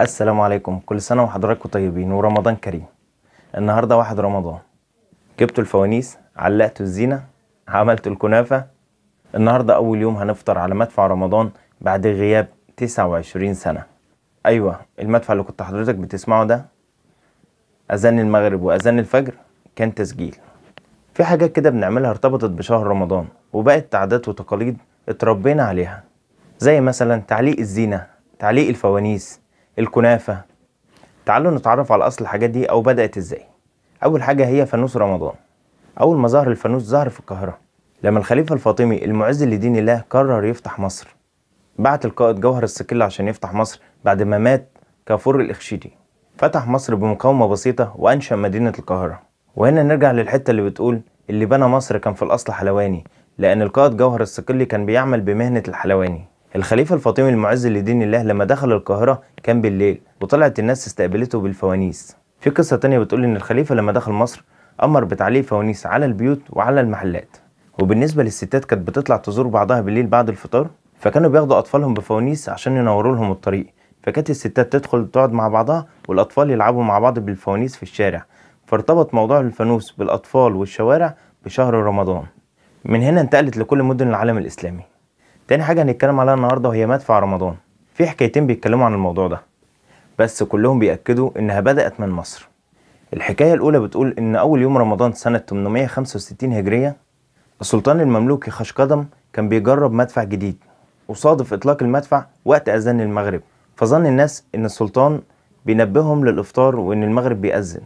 السلام عليكم كل سنة وحضراتكم طيبين ورمضان كريم النهاردة واحد رمضان جبت الفوانيس علقت الزينة عملت الكنافة النهاردة أول يوم هنفطر على مدفع رمضان بعد غياب 29 سنة أيوة المدفع اللي كنت حضرتك بتسمعه ده أذان المغرب وأذان الفجر كان تسجيل في حاجات كده بنعملها ارتبطت بشهر رمضان وبقت عادات وتقاليد اتربينا عليها زي مثلا تعليق الزينة تعليق الفوانيس الكنافة تعالوا نتعرف على أصل الحاجات دي أو بدأت إزاي أول حاجة هي فانوس رمضان أول ما ظهر الفانوس ظهر في القاهرة لما الخليفة الفاطمي المعز لدين الله قرر يفتح مصر بعت القائد جوهر السكلة عشان يفتح مصر بعد ما مات كافور الإخشيدي فتح مصر بمقاومة بسيطة وأنشأ مدينة القاهرة وهنا نرجع للحتة اللي بتقول اللي بنى مصر كان في الأصل حلواني لأن القائد جوهر الصقلي كان بيعمل بمهنة الحلواني الخليفة الفاطمي المعز لدين الله لما دخل القاهرة كان بالليل وطلعت الناس استقبلته بالفوانيس في قصة تانية بتقول إن الخليفة لما دخل مصر أمر بتعليق فوانيس على البيوت وعلى المحلات وبالنسبة للستات كانت بتطلع تزور بعضها بالليل بعد الفطار فكانوا بياخدوا أطفالهم بفوانيس عشان ينوروا لهم الطريق فكانت الستات تدخل تقعد مع بعضها والأطفال يلعبوا مع بعض بالفوانيس في الشارع فارتبط موضوع الفانوس بالأطفال والشوارع بشهر رمضان من هنا انتقلت لكل مدن العالم الإسلامي تاني حاجة هنتكلم عليها النهاردة وهي مدفع رمضان في حكايتين بيتكلموا عن الموضوع ده بس كلهم بيأكدوا إنها بدأت من مصر الحكاية الأولى بتقول إن أول يوم رمضان سنة 865 هجرية السلطان المملوكي خشقدم كان بيجرب مدفع جديد وصادف إطلاق المدفع وقت أذان المغرب فظن الناس إن السلطان بينبههم للإفطار وإن المغرب بيأذن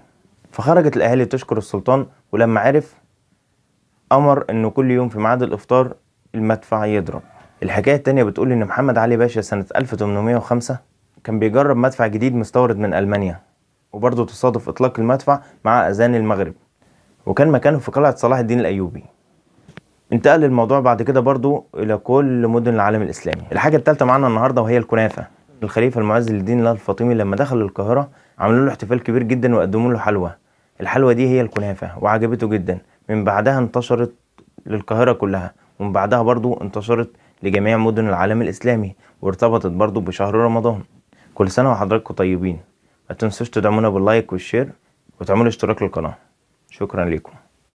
فخرجت الأهالي تشكر السلطان ولما عرف أمر إنه كل يوم في ميعاد الإفطار المدفع يضرب الحكاية التانية بتقول إن محمد علي باشا سنة 1805 كان بيجرب مدفع جديد مستورد من ألمانيا وبرضه تصادف إطلاق المدفع مع أذان المغرب وكان مكانه في قلعة صلاح الدين الأيوبي انتقل الموضوع بعد كده برضه إلى كل مدن العالم الإسلامي الحاجة التالتة معانا النهاردة وهي الكنافة الخليفة المعز للدين الله الفاطمي لما دخل القاهرة عملوا له احتفال كبير جدا وقدموا له حلوى الحلوى دي هي الكنافة وعجبته جدا من بعدها انتشرت للقاهرة كلها ومن بعدها برضه انتشرت لجميع مدن العالم الإسلامي وارتبطت برضو بشهر رمضان كل سنة وحضراتكم طيبين ما تنسوش تدعمونا باللايك والشير وتعملوا اشتراك للقناة شكرا لكم